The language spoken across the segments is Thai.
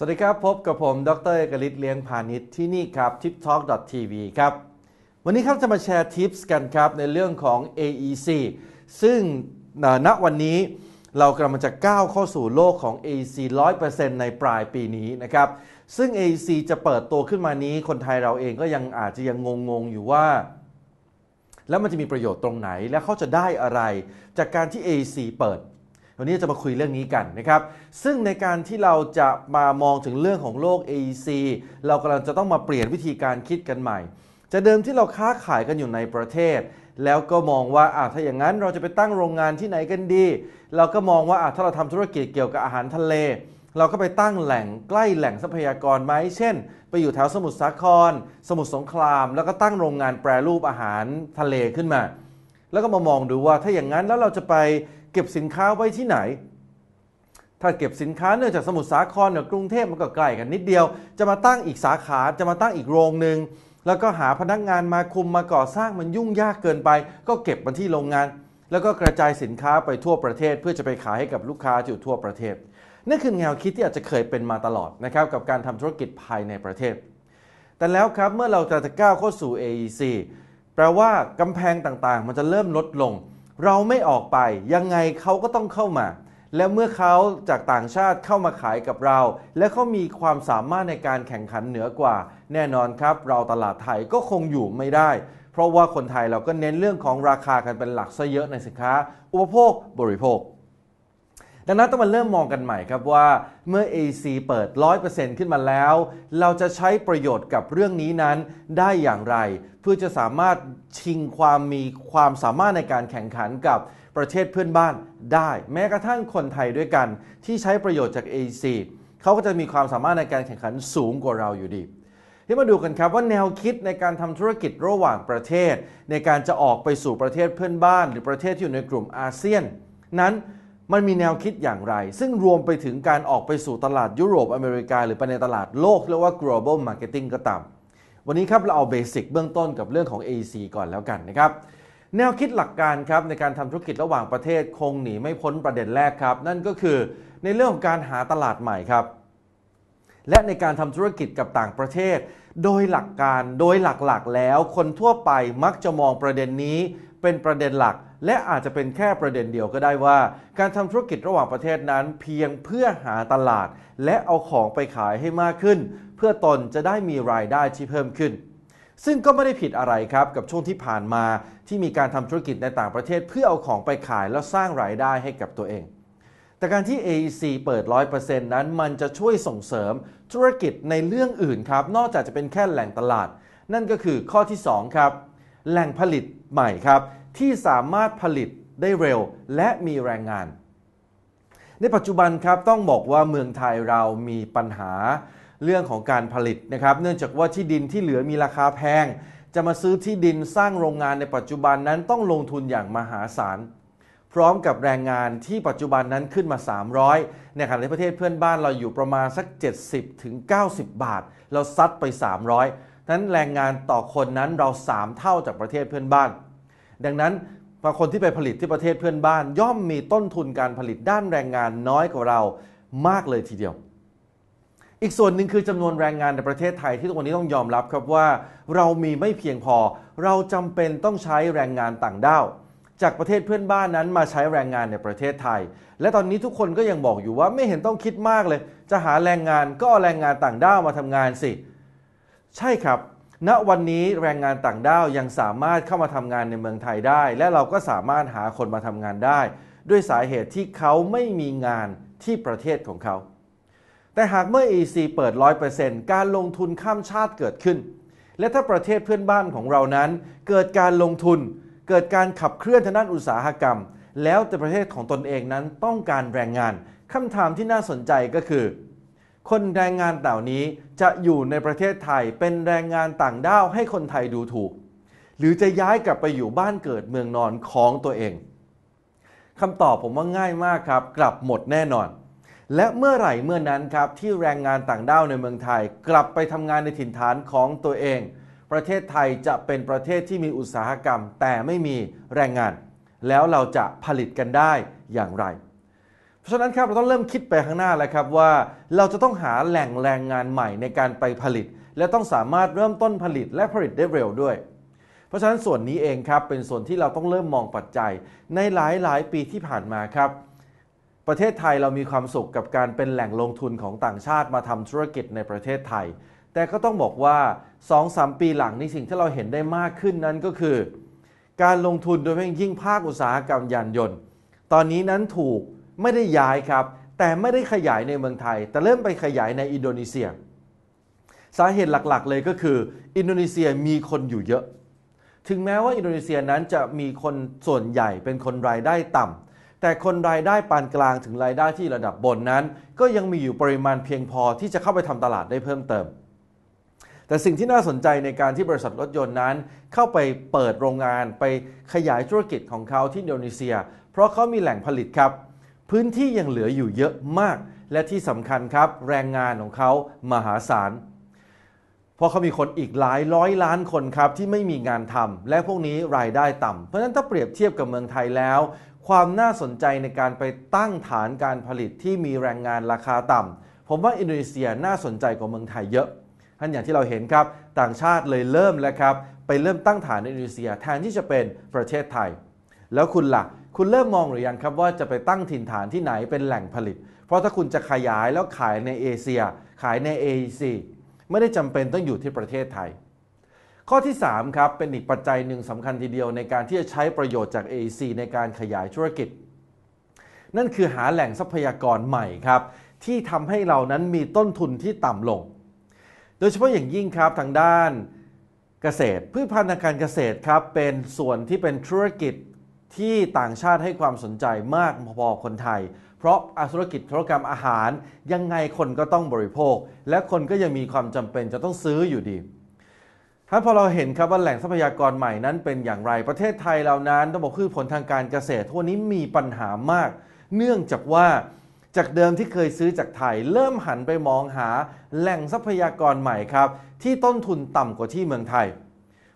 สวัสดีครับ พบกับผมดรเอกฤทธิ์เลี้ยงพาณิชย์ที่นี่ครับ t i p t a ท k t v ครับวันนี้ครับจะมาแชร์ทิปส์กันครับ ในเรื่องของ AEC ซึ่งณวันนี้เรากำลังจะก้าวเข้าสู่โลกของ AEC 100%ในปลายปีนี้นะครับ ซึ่ง AEC จะเปิดตัวขึ้นมานี้ คนไทยเราเองก็ยังอาจจะยังงงๆอยู่ว่า แล้วมันจะมีประโยชน์ตรงไหนและเขาจะได้อะไร จากการที่ AEC เปิดวันนี้จะมาคุยเรื่องนี้กันนะครับ ซึ่งในการที่เราจะมามองถึงเรื่องของโลก AEC เรากำลังจะต้องมาเปลี่ยนวิธีการคิดกันใหม่ จะเดิมที่เราค้าขายกันอยู่ในประเทศ แล้วก็มองว่าถ้าอย่างนั้นเราจะไปตั้งโรงงานที่ไหนกันดี เราก็มองว่าถ้าเราทำธุรกิจเกี่ยวกับอาหารทะเล เราก็ไปตั้งแหล่งใกล้แหล่งทรัพยากรไหมเช่น ไปอยู่แถวสมุทรสาคร สมุทรสงคราม แล้วก็ตั้งโรงงานแปรรูปอาหารทะเลขึ้นมา แล้วก็มามองดูว่า ถ้าอย่างนั้นแล้วเราจะไปเก็บสินค้าไว้ที่ไหน ถ้าเก็บสินค้าเนื่องจากสมุทรสาครกับกรุงเทพมันก็ใกล้กันนิดเดียว จะมาตั้งอีกสาขา จะมาตั้งอีกโรงหนึ่ง แล้วก็หาพนักงานมาคุมมาก่อสร้างมันยุ่งยากเกินไป ก็เก็บมันที่โรงงาน แล้วก็กระจายสินค้าไปทั่วประเทศ เพื่อจะไปขายให้กับลูกค้าอยู่ทั่วประเทศนั่นคือแนวคิดที่อาจจะเคยเป็นมาตลอดนะครับกับการทำธุรกิจภายในประเทศ แต่แล้วครับเมื่อเราจะก้าวเข้าสู่ AEC แปลว่ากำแพงต่างๆ มันจะเริ่มลดลงเราไม่ออกไปยังไงเขาก็ต้องเข้ามา และเมื่อเขาจากต่างชาติเข้ามาขายกับเรา และเขามีความสามารถในการแข่งขันเหนือกว่า แน่นอนครับเราตลาดไทยก็คงอยู่ไม่ได้ เพราะว่าคนไทยเราก็เน้นเรื่องของราคากันเป็นหลักซะเยอะในสินค้า อุปโภคบริโภคดังนั้นต้องมาเริ่มมองกันใหม่ครับว่าเมื่อ AC เปิด 100%ขึ้นมาแล้ว เราจะใช้ประโยชน์กับเรื่องนี้นั้นได้อย่างไรพื่อจะสามารถชิงความมีความสามารถในการแข่งขันกับประเทศเพื่อนบ้านได้ แม้กระทั่งคนไทยด้วยกันที่ใช้ประโยชน์จาก AEC เขาก็จะมีความสามารถในการแข่งขันสูงกว่าเราอยู่ดีที่มาดูกันครับว่าแนวคิดในการทำธุรกิจระหว่างประเทศ ในการจะออกไปสู่ประเทศเพื่อนบ้าน หรือประเทศที่อยู่ในกลุ่มอาเซียน นั้นมันมีแนวคิดอย่างไร ซึ่งรวมไปถึงการออกไปสู่ตลาดยุโรปอเมริกา หรือไปในตลาดโลกเรียกว่า global marketing ก็ตามวันนี้ครับเราเอาเบสิกเบื้องต้นกับเรื่องของ AEC ก่อนแล้วกันนะครับ แนวคิดหลักการครับในการทำธุรกิจระหว่างประเทศคงหนีไม่พ้นประเด็นแรกครับ นั่นก็คือในเรื่องของการหาตลาดใหม่ครับ และในการทำธุรกิจกับต่างประเทศ โดยหลักการโดยหลักๆแล้วคนทั่วไปมักจะมองประเด็นนี้เป็นประเด็นหลัก และอาจจะเป็นแค่ประเด็นเดียวก็ได้ว่า การทำธุรกิจระหว่างประเทศนั้น เพียงเพื่อหาตลาดและเอาของไปขายให้มากขึ้นเพื่อตนจะได้มีรายได้ที่เพิ่มขึ้น ซึ่งก็ไม่ได้ผิดอะไรครับ กับช่วงที่ผ่านมาที่มีการทำธุรกิจในต่างประเทศเพื่อเอาของไปขายแล้วสร้างรายได้ให้กับตัวเอง แต่การที่ AEC เปิด 100%นั้น มันจะช่วยส่งเสริมธุรกิจในเรื่องอื่นครับ นอกจากจะเป็นแค่แหล่งตลาด นั่นก็คือข้อที่ 2 ครับ แหล่งผลิตใหม่ครับ ที่สามารถผลิตได้เร็วและมีแรงงาน ในปัจจุบันครับต้องบอกว่าเมืองไทยเรามีปัญหาเรื่องของการผลิตนะครับเนื่องจากว่าที่ดินที่เหลือมีราคาแพง จะมาซื้อที่ดินสร้างโรงงานในปัจจุบันนั้นต้องลงทุนอย่างมหาศาลพร้อมกับแรงงานที่ปัจจุบันนั้นขึ้นมา 300ในขณะที่ประเทศเพื่อนบ้านเราอยู่ประมาณสัก 70ถึง90 บาท เราซัดไป 300นั้นแรงงานต่อคนนั้นเรา 3 เท่าจากประเทศเพื่อนบ้าน ดังนั้นบางคนที่ไปผลิตที่ประเทศเพื่อนบ้าน ย่อมมีต้นทุนการผลิตด้านแรงงานน้อยกว่าเรามากเลยทีเดียวอีกส่วนหนึ่งคือจำนวนแรงงานในประเทศไทยที่ทุกวันนี้ต้องยอมรับครับว่าเรามีไม่เพียงพอเราจำเป็นต้องใช้แรงงานต่างด้าว จากประเทศเพื่อนบ้านนั้นมาใช้แรงงานในประเทศไทย และตอนนี้ทุกคนก็ยังบอกอยู่ว่าไม่เห็นต้องคิดมากเลย จะหาแรงงานก็เอาแรงงานต่างด้าวมาทำงานสิ ใช่ครับณนะวันนี้แรงงานต่างด้าวยังสามารถเข้ามาทำงานในเมืองไทยได้ และเราก็สามารถหาคนมาทำงานได้ ด้วยสาเหตุที่เขาไม่มีงานที่ประเทศของเขาแต่หากเมื่อ EC เปิด 100%การลงทุนข้ามชาติเกิดขึ้น และถ้าประเทศเพื่อนบ้านของเรานั้น เกิดการลงทุน เกิดการขับเคลื่อนทางด้านอุตสาหกรรม แล้วแต่ประเทศของตนเองนั้นต้องการแรงงาน คำถามที่น่าสนใจก็คือ คนแรงงานเหล่านี้จะอยู่ในประเทศไทยเป็นแรงงานต่างด้าวให้คนไทยดูถูก หรือจะย้ายกลับไปอยู่บ้านเกิดเมืองนอนของตัวเองคำตอบผมว่าง่ายมากครับกลับหมดแน่นอนและเมื่อไหร่เมื่อนั้นครับที่แรงงานต่างด้าวในเมืองไทยกลับไปทำงานในถิ่นฐานของตัวเอง ประเทศไทยจะเป็นประเทศที่มีอุตสาหกรรม แต่ไม่มีแรงงาน แล้วเราจะผลิตกันได้อย่างไร เพราะฉะนั้นครับเราต้องเริ่มคิดไปข้างหน้าแล้วครับว่าเราจะต้องหาแหล่งแรงงานใหม่ในการไปผลิต และต้องสามารถเริ่มต้นผลิตและผลิตได้เร็วด้วย เพราะฉะนั้นส่วนนี้เองครับเป็นส่วนที่เราต้องเริ่มมองปัจจัยในหลาย ๆ ปีที่ผ่านมาครับประเทศไทยเรามีความสุขกับการเป็นแหล่งลงทุนของต่างชาติมาทำธุรกิจในประเทศไทย แต่ก็ต้องบอกว่า 2-3 ปีหลังนี้สิ่งที่เราเห็นได้มากขึ้นนั้นก็คือ การลงทุนโดยเฉพาะยิ่งภาคอุตสาหกรรมยานยนต์ ตอนนี้นั้นถูกไม่ได้ย้ายครับ แต่ไม่ได้ขยายในเมืองไทย แต่เริ่มไปขยายในอินโดนีเซีย สาเหตุหลักๆ เลยก็คือ อินโดนีเซียมีคนอยู่เยอะ ถึงแม้ว่าอินโดนีเซียนั้นจะมีคนส่วนใหญ่เป็นคนรายได้ต่ำแต่คนรายได้ปานกลางถึงรายได้ที่ระดับบนนั้น ก็ยังมีอยู่ปริมาณเพียงพอที่จะเข้าไปทำตลาดได้เพิ่มเติม แต่สิ่งที่น่าสนใจในการที่บริษัทรถยนต์นั้น เข้าไปเปิดโรงงานไปขยายธุรกิจของเขาที่อินโดนีเซีย เพราะเขามีแหล่งผลิตครับ พื้นที่ยังเหลืออยู่เยอะมากและที่สำคัญครับแรงงานของเขามหาศาลเพราะเขามีคนอีกหลายร้อยล้านคนครับที่ไม่มีงานทำ และพวกนี้รายได้ต่ำ เพราะฉะนั้นถ้าเปรียบเทียบกับเมืองไทยแล้วความน่าสนใจในการไปตั้งฐานการผลิตที่มีแรงงานราคาต่ำผมว่าอินโดนีเซียน่าสนใจกว่าเมืองไทยเยอะท่านอย่างที่เราเห็นครับต่างชาติเลยเริ่มแล้วครับไปเริ่มตั้งฐานในอินโดนีเซียแทนที่จะเป็นประเทศไทย แล้วคุณละ่ะ คุณเริ่มมองหรือยังครับว่าจะไปตั้งถิ่นฐานที่ไหนเป็นแหล่งผลิต เพราะถ้าคุณจะขยายแล้วขายในเอเชีย ขายในเอซีไม่ได้จำเป็นต้องอยู่ที่ประเทศไทยข้อที่3ครับเป็นอีกปัจจัยหนึ่งสำคัญทีเดียวในการที่จะใช้ประโยชน์จาก AEC ในการขยายธุรกิจ นั่นคือหาแหล่งทรัพยากรใหม่ครับ ที่ทำให้เรานั้นมีต้นทุนที่ต่ำลง โดยเฉพาะอย่างยิ่งครับทางด้านเกษตรพืชพันธุ์การเกษตรครับเป็นส่วนที่เป็นธุรกิจที่ต่างชาติให้ความสนใจมากพอคนไทย เพราะอาธุรกิจธุรกรรมอาหารยังไงคนก็ต้องบริโภค และคนก็ยังมีความจำเป็นจะต้องซื้ออยู่ดีถ้าพอเราเห็นครับว่าแหล่งทรัพยากรใหม่นั้น เป็นอย่างไรประเทศไทยเรานั้นต้องบอกคือผลทางการเกษตรทั่วนี้มีปัญหามาก เนื่องจากว่าจากเดิมที่เคยซื้อจากไทยเริ่มหันไปมองหาแหล่งทรัพยากรใหม่ครับที่ต้นทุนต่ำกว่าที่เมืองไทย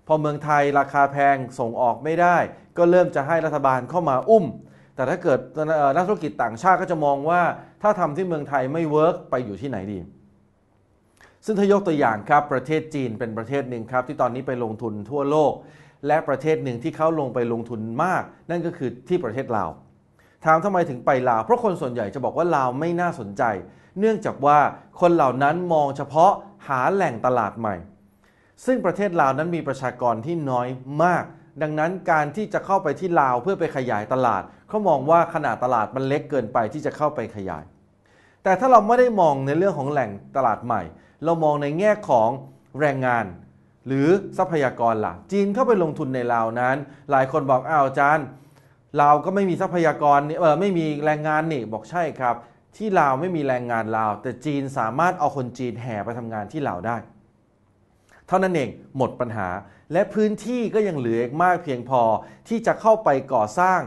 พอเมืองไทยราคาแพงส่งออกไม่ได้ ก็เริ่มจะให้รัฐบาลเข้ามาอุ้ม แต่ถ้าเกิดนักธุรกิจต่างชาติก็จะมองว่า ถ้าทำที่เมืองไทยไม่เวิร์กไปอยู่ที่ไหนดีซึ่งถ้ายกตัวอย่างครับประเทศจีนเป็นประเทศหนึ่งครับที่ตอนนี้ไปลงทุนทั่วโลก และประเทศหนึ่งที่เขาลงไปลงทุนมากนั่นก็คือที่ประเทศลาว ถามทำไมถึงไปลาวเพราะคนส่วนใหญ่จะบอกว่าลาวไม่น่าสนใจ เนื่องจากว่าคนเหล่านั้นมองเฉพาะหาแหล่งตลาดใหม่ ซึ่งประเทศลาวนั้นมีประชากรที่น้อยมาก ดังนั้นการที่จะเข้าไปที่ลาวเพื่อไปขยายตลาดเขามองว่าขนาดตลาดมันเล็กเกินไปที่จะเข้าไปขยาย แต่ถ้าเราไม่ได้มองในเรื่องของแหล่งตลาดใหม่เรามองในแง่ของแรงงานหรือทรัพยากรล่ะ จีนเข้าไปลงทุนในลาวนั้น หลายคนบอกอ้าวอาจารย์ลาวก็ไม่มีทรัพยากรเออไม่มีแรงงานนี่บอกใช่ครับ ที่ลาวไม่มีแรงงานลาว แต่จีนสามารถเอาคนจีนแห่ไปทำงานที่ลาวได้ เท่านั้นเองหมดปัญหาและพื้นที่ก็ยังเหลืออีกมากเพียงพอที่จะเข้าไปก่อสร้าง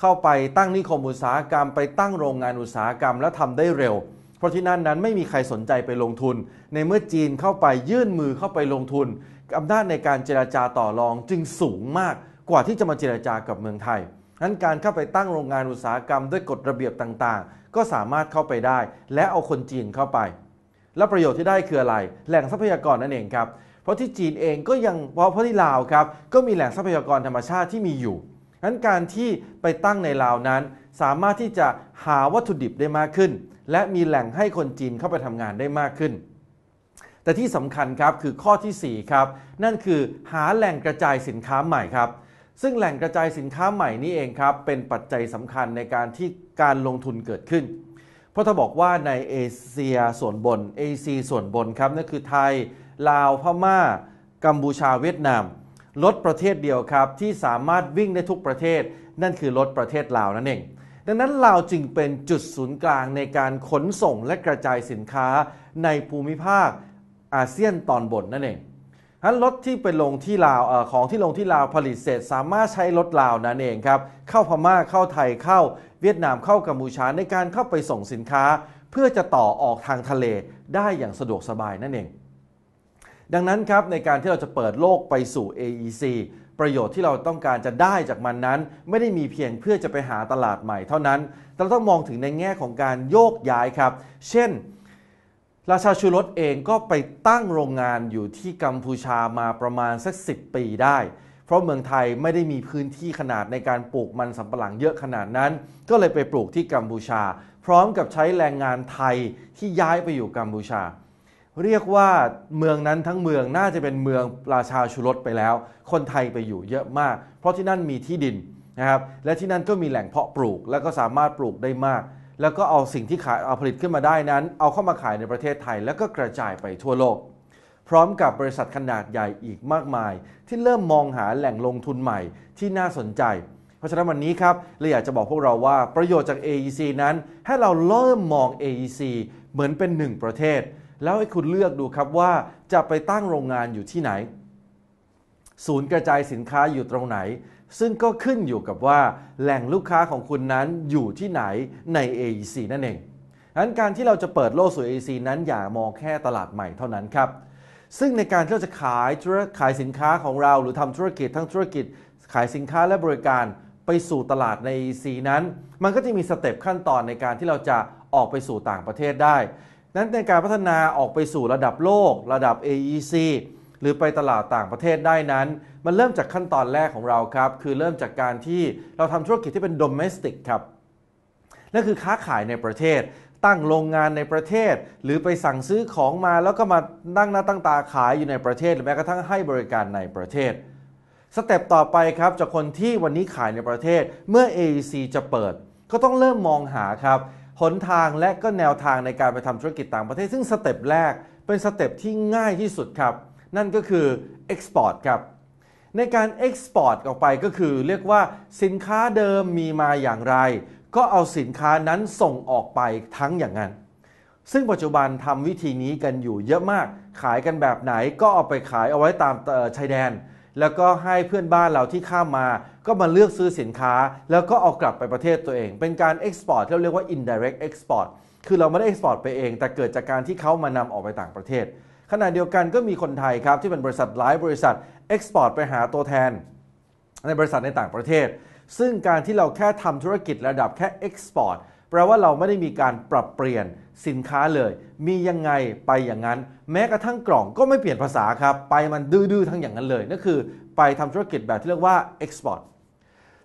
เข้าไปตั้งนิคมอุตสาหกรรม ไปตั้งโรงงานอุตสาหกรรมและทำได้เร็วเพราะที่นั่นนั้นไม่มีใครสนใจไปลงทุน ในเมื่อจีนเข้าไปยื่นมือเข้าไปลงทุนอำนาจในการเจราจาต่อรองจึงสูงมากกว่าที่จะมาเจราจากับเมืองไทย นั้นการเข้าไปตั้งโรงงานอุตสาหกรรมด้วยกฎระเบียบต่างๆ ก็สามารถเข้าไปได้ และเอาคนจีนเข้าไป และประโยชน์ที่ได้คืออะไร แหล่งทรัพยากรนั่นเองครับ เพราะที่จีนเองก็ยังเพราะเพราะที่ลาวครับ ก็มีแหล่งทรัพยากรธรรมชาติที่มีอยู่นั้นการที่ไปตั้งในลาวนั้น สามารถที่จะหาวัตถุดิบได้มากขึ้นและมีแหล่งให้คนจีนเข้าไปทำงานได้มากขึ้น แต่ที่สำคัญครับคือข้อที่4ครับนั่นคือหาแหล่งกระจายสินค้าใหม่ครับ ซึ่งแหล่งกระจายสินค้าใหม่นี้เองครับเป็นปัจจัยสำคัญในการที่การลงทุนเกิดขึ้น เพราะถ้าบอกว่าในเอเชียส่วนบนเอเชียส่วนบนครับนั่นคือไทย ลาวพม่ากัมพูชาเวียดนาม ลดประเทศเดียวครับ ที่สามารถวิ่งได้ทุกประเทศ นั่นคือลดประเทศลาวนั่นเองดังนั้นลาวจึงเป็นจุดศูนย์กลางในการขนส่งและกระจายสินค้าในภูมิภาคอาเซียนตอนบนนั่นเองทั้นรถที่ไปลงที่ลาวอของที่ลงที่ลาวผลิตเสร็จสามารถใช้รถลาวนั่นเองครับเข้าพม่าเข้าไทยเข้าเวียดนามเข้ากัมพูชาในการเข้าไปส่งสินค้า เพื่อจะต่อออกทางทะเลได้อย่างสะดวกสบายนั่นเอง ดังนั้นครับในการที่เราจะเปิดโลกไปสู่ AEC ประโยชน์ที่เราต้องการจะได้จากมันนั้น ไม่ได้มีเพียงเพื่อจะไปหาตลาดใหม่เท่านั้น แต่เราต้องมองถึงในแง่ของการโยกย้ายครับ เช่น ราชาชูรสเองก็ไปตั้งโรงงานอยู่ที่กัมพูชามาประมาณสักสิปีได้ เพราะเมืองไทยไม่ได้มีพื้นที่ขนาดในการปลูกมันสำปะหลังเยอะขนาดนั้น ก็เลยไปปลูกที่กัมพูชา พร้อมกับใช้แรงงานไทยที่ย้ายไปอยู่กัมพูชาเรียกว่าเมืองนั้นทั้งเมืองน่าจะเป็นเมืองราชาชุรสไปแล้ว คนไทยไปอยู่เยอะมาก เพราะที่นั่นมีที่ดินนะครับ และที่นั่นก็มีแหล่งเพาะปลูกแล้วก็สามารถปลูกได้มาก แล้วก็เอาสิ่งที่ขายเอาผลิตขึ้นมาได้นั้น เอาเข้ามาขายในประเทศไทยแล้วก็กระจายไปทั่วโลก พร้อมกับบริษัทขนาดใหญ่อีกมากมาย ที่เริ่มมองหาแหล่งลงทุนใหม่ที่น่าสนใจ เพราะฉะนั้นวันนี้ครับเราอยากจะบอกพวกเราว่า ประโยชน์จาก AEC นั้นให้เราเริ่มมอง AEC เหมือนเป็นหนึ่งประเทศแล้วให้คุณเลือกดูครับว่าจะไปตั้งโรงงานอยู่ที่ไหน ศูนย์กระจายสินค้าอยู่ตรงไหน ซึ่งก็ขึ้นอยู่กับว่าแหล่งลูกค้าของคุณนั้นอยู่ที่ไหนใน AEC นั่นเองดังนั้นการที่เราจะเปิดโลกสู่ AEC นั้นอย่ามองแค่ตลาดใหม่เท่านั้นครับซึ่งในการที่เราจะขายธุรขายสินค้าของเราหรือทำธุรกิจทั้งธุรกิจ ขายสินค้าและบริการไปสู่ตลาดใน AEC นั้น มันก็จะมีสเต็ปขั้นตอนในการที่เราจะออกไปสู่ต่างประเทศได้นั้นในการพัฒนาออกไปสู่ระดับโลก ระดับ AEC หรือไปตลาดต่างประเทศได้นั้น มันเริ่มจากขั้นตอนแรกของเราครับ คือเริ่มจากการที่เราทำธุรกิจที่เป็น domestic ครับ นั่นคือค้าขายในประเทศ ตั้งโรงงานในประเทศ หรือไปสั่งซื้อของมาแล้วก็มานั่งหน้าตั้งตาขายอยู่ในประเทศ หรือแม้กระทั่งให้บริการในประเทศสเต็ปต่อไปครับจากคนที่วันนี้ขายในประเทศเมื่อ AEC จะเปิด ก็ต้องเริ่มมองหาครับหนทางและก็แนวทางในการไปทำธุรกิจต่างประเทศซึ่งสเต็ปแรกเป็นสเต็ปที่ง่ายที่สุดครับ นั่นก็คือเอ็กซ์พอร์ตครับ ในการเอ็กซ์พอร์ตออกไปก็คือเรียกว่าสินค้าเดิมมีมาอย่างไร ก็เอาสินค้านั้นส่งออกไปทั้งอย่างนั้น ซึ่งปัจจุบันทำวิธีนี้กันอยู่เยอะมากขายกันแบบไหนก็เอาไปขายเอาไว้ตามชายแดนแล้วก็ให้เพื่อนบ้านเราที่ข้ามมา ก็มาเลือกซื้อสินค้า แล้วก็เอากลับไปประเทศตัวเอง เป็นการเอ็กซ์พอร์ตที่เราเรียกว่า indirect export คือเราไม่ได้เอ็กซ์พอร์ตไปเอง แต่เกิดจากการที่เขามานำออกไปต่างประเทศขณะเดียวกันก็มีคนไทยครับที่เป็นบริษัทหลายบริษัทเอ็กซ์พอร์ตไปหาตัวแทน ในบริษัทในต่างประเทศ ซึ่งการที่เราแค่ทำธุรกิจระดับแค่เอ็กซ์พอร์ตแปลว่าเราไม่ได้มีการปรับเปลี่ยนสินค้าเลย มียังไงไปอย่างนั้น แม้กระทั่งกล่องก็ไม่เปลี่ยนภาษาครับ ไปมันดื้อ ๆ ทั้งอย่างนั้นเลย นั่นคือ ไปทำธุรกิจแบบที่เรียกว่า export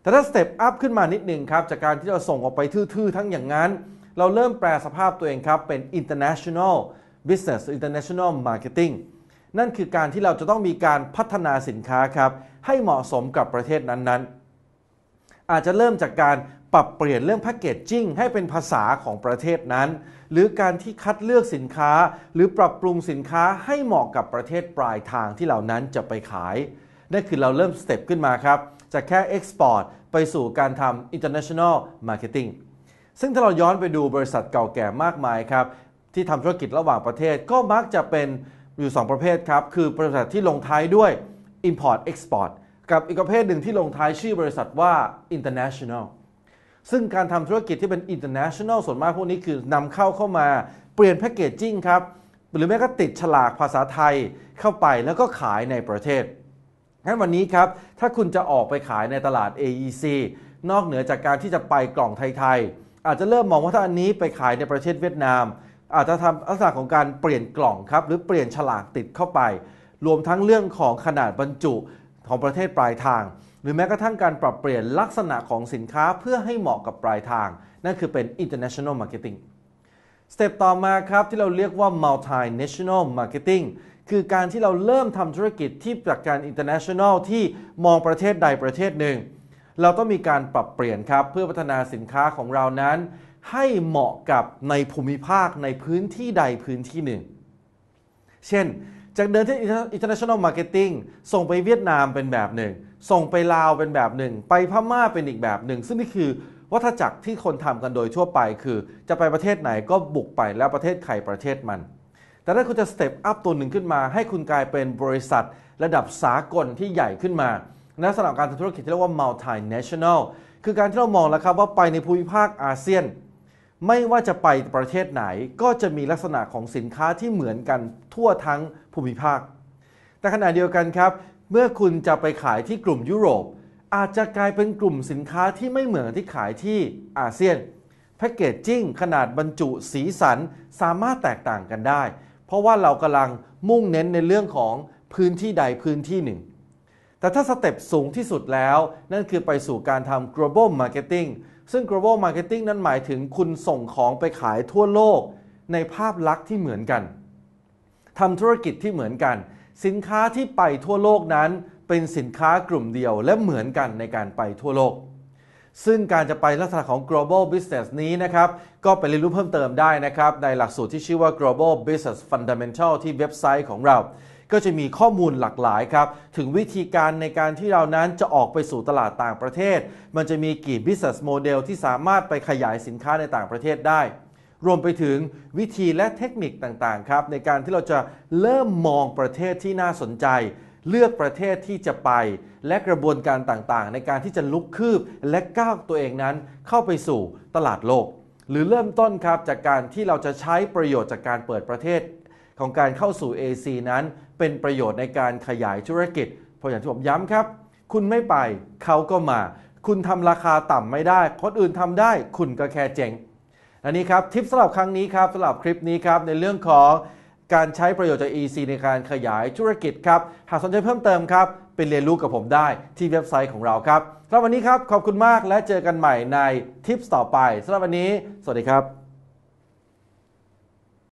แต่ถ้าสเต็ปอัพขึ้นมานิดนึงครับ จากการที่เราส่งออกไปทื่อๆทั้งอย่างนั้น เราเริ่มแปลสภาพตัวเองครับเป็น international business international marketing นั่นคือการที่เราจะต้องมีการพัฒนาสินค้าครับให้เหมาะสมกับประเทศนั้นๆ อาจจะเริ่มจากการปรับเปลี่ยนเรื่องแพคเกจจิ้งให้เป็นภาษาของประเทศนั้น หรือการที่คัดเลือกสินค้าหรือปรับปรุงสินค้าให้เหมาะกับประเทศปลายทางที่เหล่านั้นจะไปขาย นั่นคือเราเริ่มสเต็ปขึ้นมาครับ จากแค่เอ็กซ์พอร์ตไปสู่การทำอินเต์เนชั่นแนลมาร์เก็ตติ้ง ซึ่งถ้าเราย้อนไปดูบริษัทเก่าแก่มากมายครับที่ทำธุรกิจระหว่างประเทศก็มักจะเป็นอยู่2ประเภทครับ คือบริษัทที่ลงท้ายด้วย Import Export กับอีกประเภทหนึ่งที่ลงท้ายชื่อบริษัทว่า International ซึ่งการทำธุรกิจที่เป็น international ส่วนมากพวกนี้คือนำเข้าเข้ามาเปลี่ยนแพคเกจจิ้งครับหรือแม้ก็ติดฉลากภาษาไทยเข้าไปแล้วก็ขายในประเทศ งั้นวันนี้ครับ ถ้าคุณจะออกไปขายในตลาด AEC นอกเหนือจากการที่จะไปกล่องไทยๆอาจจะเริ่มมองว่าถ้าอันนี้ไปขายในประเทศเวียดนาม อาจจะทำลักษณะของการเปลี่ยนกล่องครับหรือเปลี่ยนฉลากติดเข้าไป รวมทั้งเรื่องของขนาดบรรจุของประเทศปลายทางหรือแม้กระทั่งการปรับเปลี่ยนลักษณะของสินค้าเพื่อให้เหมาะกับปลายทาง นั่นคือเป็น international marketing สเต็ปต่อมาครับที่เราเรียกว่า multinational marketing คือการที่เราเริ่มทำธุรกิจที่จากการ international ที่มองประเทศใดประเทศหนึ่ง เราต้องมีการปรับเปลี่ยนครับเพื่อพัฒนาสินค้าของเรานั้น ให้เหมาะกับในภูมิภาคในพื้นที่ใดพื้นที่หนึ่ง เช่น จากเดินที่ international marketing ส่งไปเวียดนามเป็นแบบหนึ่งส่งไปลาวเป็นแบบหนึ่ง ไปพม่าเป็นอีกแบบหนึ่ง ซึ่งนี่คือวัฏจักรที่คนทำกันโดยทั่วไปคือจะไปประเทศไหนก็บุกไปแล้วประเทศใครประเทศมัน แต่ถ้าคุณจะสเต็ปอัพตัวหนึ่งขึ้นมา ให้คุณกลายเป็นบริษัทระดับสากลที่ใหญ่ขึ้นมาในลักษณะการทำธุรกิจที่เรียกว่า multinational คือการที่เรามองแล้วครับว่าไปในภูมิภาคอาเซียน ไม่ว่าจะไปประเทศไหนก็จะมีลักษณะของสินค้าที่เหมือนกันทั่วทั้งภูมิภาค แต่ขณะเดียวกันครับเมื่อคุณจะไปขายที่กลุ่มยุโรป อาจจะกลายเป็นกลุ่มสินค้าที่ไม่เหมือนที่ขายที่อาเซียนแพคเกจจิ้งขนาดบรรจุสีสันสามารถแตกต่างกันได้ เพราะว่าเรากำลังมุ่งเน้นในเรื่องของพื้นที่ใดพื้นที่หนึ่ง แต่ถ้าสเต็ปสูงที่สุดแล้ว นั่นคือไปสู่การทำ global marketing ซึ่ง global marketing นั้นหมายถึงคุณส่งของไปขายทั่วโลก ในภาพลักษณ์ที่เหมือนกันทำธุรกิจที่เหมือนกันสินค้าที่ไปทั่วโลกนั้น เป็นสินค้ากลุ่มเดียวและเหมือนกันในการไปทั่วโลก ซึ่งการจะไปลักษณะของ global business นี้นะครับก็ไปเรียนรู้เพิ่มเติมได้นะครับในหลักสูตรที่ชื่อว่า global business fundamental ที่เว็บไซต์ของเรา ก็จะมีข้อมูลหลากหลายครับถึงวิธีการในการที่เรานั้นจะออกไปสู่ตลาดต่างประเทศ มันจะมีกี่ business model ที่สามารถไปขยายสินค้าในต่างประเทศได้รวมไปถึงวิธีและเทคนิคต่างๆครับในการที่เราจะเริ่มมองประเทศที่น่าสนใจ เลือกประเทศที่จะไป และกระบวนการต่างๆ ในการที่จะลุกคืบและก้าวตัวเองนั้นเข้าไปสู่ตลาดโลกหรือเริ่มต้นครับ จากการที่เราจะใช้ประโยชน์จากการเปิดประเทศ ของการเข้าสู่ AC นั้นเป็นประโยชน์ในการขยายธุรกิจ เพราะอย่างที่ผมย้ำครับ คุณไม่ไปเขาก็มา คุณทำราคาต่ำไม่ได้คนอื่นทำได้คุณก็แค่เจ๋งอันนี้ครับทิปสำหรับครั้งนี้ครับสำหรับคลิปนี้ครับในเรื่องของการใช้ประโยชน์จาก EC ในการขยายธุรกิจครับหากสนใจเพิ่มเติมครับไปเรียนรู้กับผมได้ที่เว็บไซต์ของเราครับสำหรับวันนี้ครับขอบคุณมากและเจอกันใหม่ในทิปต่อไปสำหรับวันนี้ สวัสดีครับ